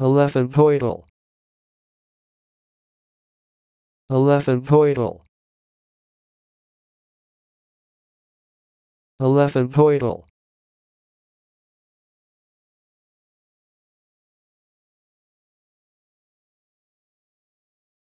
Elephantoidal Elephantoidal Elephantoidal